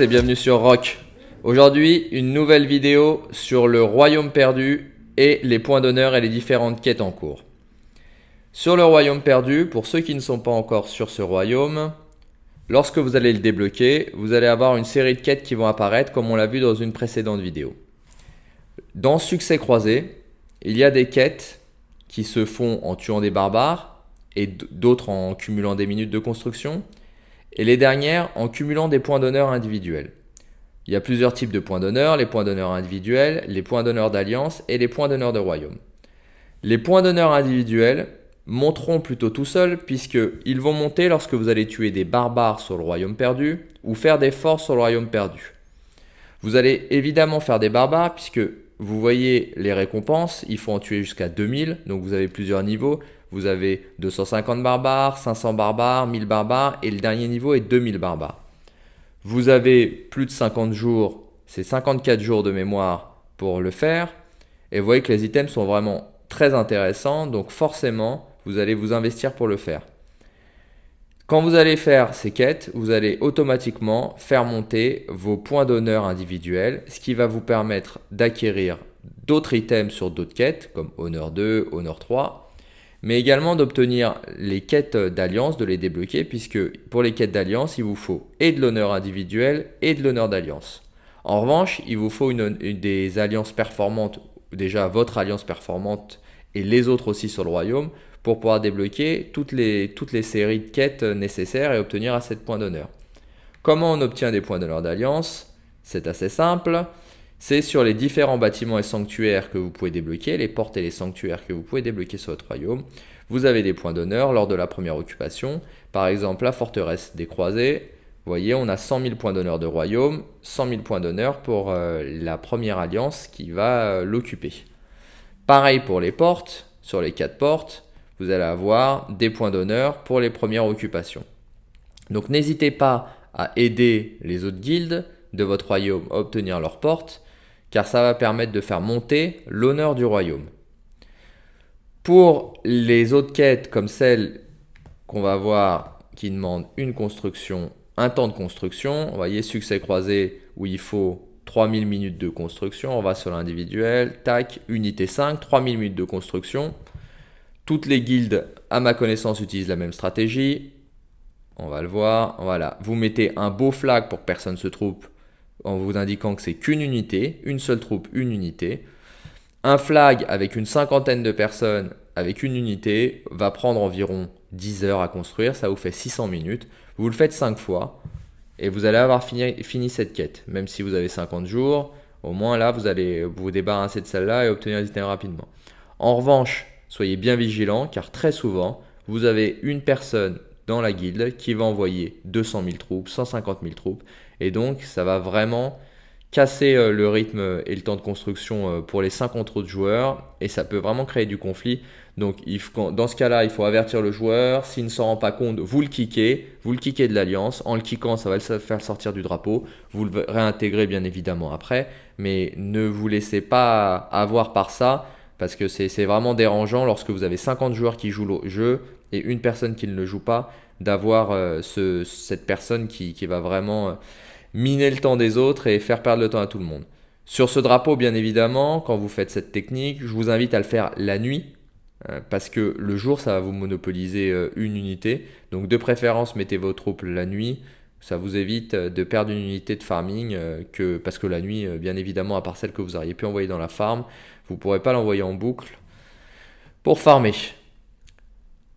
et bienvenue sur Rock. Aujourd'hui, une nouvelle vidéo sur le royaume perdu et les points d'honneur et les différentes quêtes en cours. Sur le royaume perdu, pour ceux qui ne sont pas encore sur ce royaume, lorsque vous allez le débloquer, vous allez avoir une série de quêtes qui vont apparaître comme on l'a vu dans une précédente vidéo. Dans Succès croisé, il y a des quêtes qui se font en tuant des barbares et d'autres en cumulant des minutes de construction et les dernières en cumulant des points d'honneur individuels. Il y a plusieurs types de points d'honneur, les points d'honneur individuels, les points d'honneur d'alliance et les points d'honneur de royaume. Les points d'honneur individuels monteront plutôt tout seuls puisqu'ils vont monter lorsque vous allez tuer des barbares sur le royaume perdu ou faire des forces sur le royaume perdu. Vous allez évidemment faire des barbares puisque vous voyez les récompenses, il faut en tuer jusqu'à 2000, donc vous avez plusieurs niveaux. Vous avez 250 barbares, 500 barbares, 1000 barbares, et le dernier niveau est 2000 barbares. Vous avez plus de 50 jours, c'est 54 jours de mémoire pour le faire. Et vous voyez que les items sont vraiment très intéressants, donc forcément, vous allez vous investir pour le faire. Quand vous allez faire ces quêtes, vous allez automatiquement faire monter vos points d'honneur individuels, ce qui va vous permettre d'acquérir d'autres items sur d'autres quêtes, comme Honneur 2, Honneur 3, mais également d'obtenir les quêtes d'alliance, de les débloquer, puisque pour les quêtes d'alliance, il vous faut et de l'honneur individuel et de l'honneur d'alliance. En revanche, il vous faut une, des alliances performantes, déjà votre alliance performante et les autres aussi sur le royaume, pour pouvoir débloquer toutes les, toutes les séries de quêtes nécessaires et obtenir assez de points d'honneur. Comment on obtient des points d'honneur d'alliance C'est assez simple. C'est sur les différents bâtiments et sanctuaires que vous pouvez débloquer, les portes et les sanctuaires que vous pouvez débloquer sur votre royaume. Vous avez des points d'honneur lors de la première occupation. Par exemple, la forteresse des croisés, vous voyez, on a 100 000 points d'honneur de royaume, 100 000 points d'honneur pour euh, la première alliance qui va euh, l'occuper. Pareil pour les portes, sur les quatre portes, vous allez avoir des points d'honneur pour les premières occupations. Donc n'hésitez pas à aider les autres guildes de votre royaume à obtenir leurs portes, car ça va permettre de faire monter l'honneur du royaume. Pour les autres quêtes comme celle qu'on va voir qui demande une construction, un temps de construction, vous voyez succès croisé où il faut 3000 minutes de construction, on va sur l'individuel, tac, unité 5, 3000 minutes de construction. Toutes les guildes, à ma connaissance, utilisent la même stratégie. On va le voir. Voilà. Vous mettez un beau flag pour que personne se troupe en vous indiquant que c'est qu'une unité, une seule troupe, une unité. Un flag avec une cinquantaine de personnes avec une unité va prendre environ 10 heures à construire, ça vous fait 600 minutes. Vous le faites 5 fois et vous allez avoir fini, fini cette quête. Même si vous avez 50 jours, au moins là vous allez vous débarrasser de celle-là et obtenir les items rapidement. En revanche, soyez bien vigilants car très souvent, vous avez une personne dans la guilde qui va envoyer 200 000 troupes, 150 000 troupes, et donc ça va vraiment casser euh, le rythme et le temps de construction euh, pour les 50 autres joueurs, et ça peut vraiment créer du conflit. Donc dans ce cas-là, il faut avertir le joueur, s'il ne s'en rend pas compte, vous le kickez, vous le kickez de l'alliance, en le kickant, ça va le faire sortir du drapeau, vous le réintégrez bien évidemment après, mais ne vous laissez pas avoir par ça, parce que c'est vraiment dérangeant lorsque vous avez 50 joueurs qui jouent le jeu et une personne qui ne le joue pas, d'avoir euh, cette personne qui, va vraiment euh, miner le temps des autres et faire perdre le temps à tout le monde. Sur ce drapeau, bien évidemment, quand vous faites cette technique, je vous invite à le faire la nuit, euh, parce que le jour, ça va vous monopoliser une unité. Donc de préférence, mettez vos troupes la nuit. Ça vous évite euh, de perdre une unité de farming euh, que, parce que la nuit, euh, bien évidemment, à part celle que vous auriez pu envoyer dans la farm, vous ne pourrez pas l'envoyer en boucle pour farmer.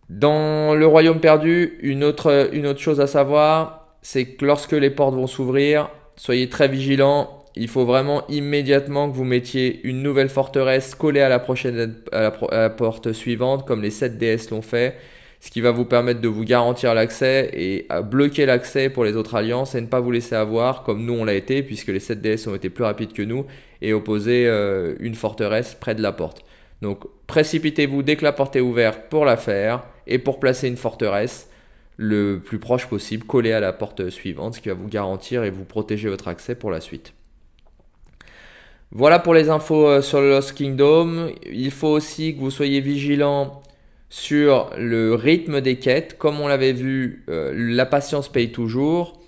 Dans le royaume perdu, une autre, chose à savoir, c'est que lorsque les portes vont s'ouvrir, soyez très vigilants. Il faut vraiment immédiatement que vous mettiez une nouvelle forteresse collée à la, prochaine, à la porte suivante, comme les 7 DS l'ont fait ce qui va vous permettre de vous garantir l'accès et à bloquer l'accès pour les autres alliances et ne pas vous laisser avoir comme nous on l'a été puisque les 7 DS ont été plus rapides que nous et opposer euh, une forteresse près de la porte. Donc précipitez-vous dès que la porte est ouverte pour la faire et pour placer une forteresse le plus proche possible, collée à la porte suivante, ce qui va vous garantir et vous protéger votre accès pour la suite. Voilà pour les infos euh, sur Lost Kingdom. Il faut aussi que vous soyez vigilant sur le rythme des quêtes. Comme on l'avait vu, euh, la patience paye toujours.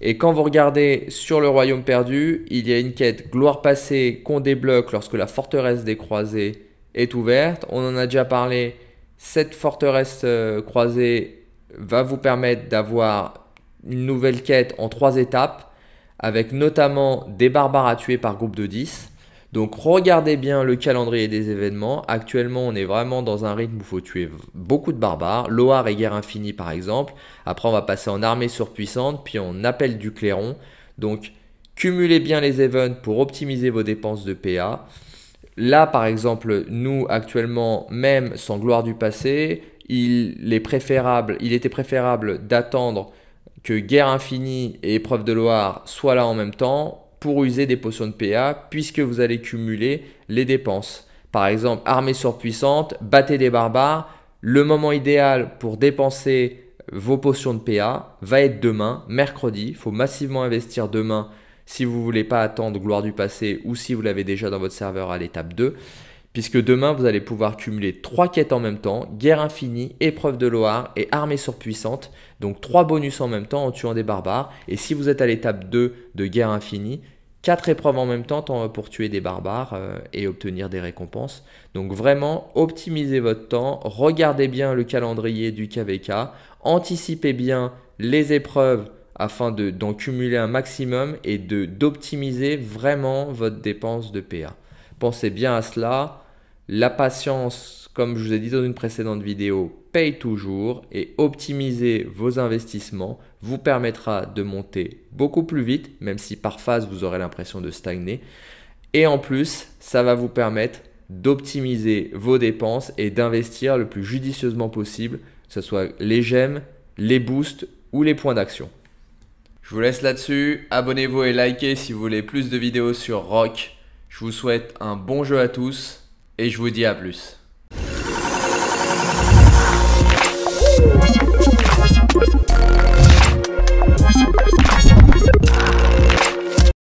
Et quand vous regardez sur le royaume perdu, il y a une quête gloire passée qu'on débloque lorsque la forteresse des croisés est ouverte. On en a déjà parlé. Cette forteresse euh, croisée va vous permettre d'avoir une nouvelle quête en trois étapes, avec notamment des barbares à tuer par groupe de 10 donc regardez bien le calendrier des événements. Actuellement, on est vraiment dans un rythme où il faut tuer beaucoup de barbares. Loire et guerre infinie par exemple. Après, on va passer en armée surpuissante, puis on appelle du clairon. Donc cumulez bien les events pour optimiser vos dépenses de PA. Là, par exemple, nous actuellement, même sans gloire du passé, il, préférable, il était préférable d'attendre que Guerre Infinie et Épreuve de Loire soient là en même temps pour user des potions de PA puisque vous allez cumuler les dépenses. Par exemple, armée surpuissante, battez des barbares. Le moment idéal pour dépenser vos potions de PA va être demain, mercredi. Il faut massivement investir demain si vous ne voulez pas attendre gloire du passé ou si vous l'avez déjà dans votre serveur à l'étape 2 puisque demain vous allez pouvoir cumuler trois quêtes en même temps, guerre infinie, épreuve de Loire et armée surpuissante, donc trois bonus en même temps en tuant des barbares, et si vous êtes à l'étape 2 de guerre infinie, quatre épreuves en même temps euh, pour tuer des barbares euh, et obtenir des récompenses. Donc vraiment, optimisez votre temps, regardez bien le calendrier du KVK, anticipez bien les épreuves afin d'en cumuler un maximum et d'optimiser vraiment votre dépense de PA. Pensez bien à cela, la patience, comme je vous ai dit dans une précédente vidéo, paye toujours et optimiser vos investissements vous permettra de monter beaucoup plus vite, même si par phase vous aurez l'impression de stagner. Et en plus, ça va vous permettre d'optimiser vos dépenses et d'investir le plus judicieusement possible, que ce soit les gemmes, les boosts ou les points d'action. Je vous laisse là-dessus, abonnez-vous et likez si vous voulez plus de vidéos sur Rock. Je vous souhaite un bon jeu à tous et je vous dis à plus.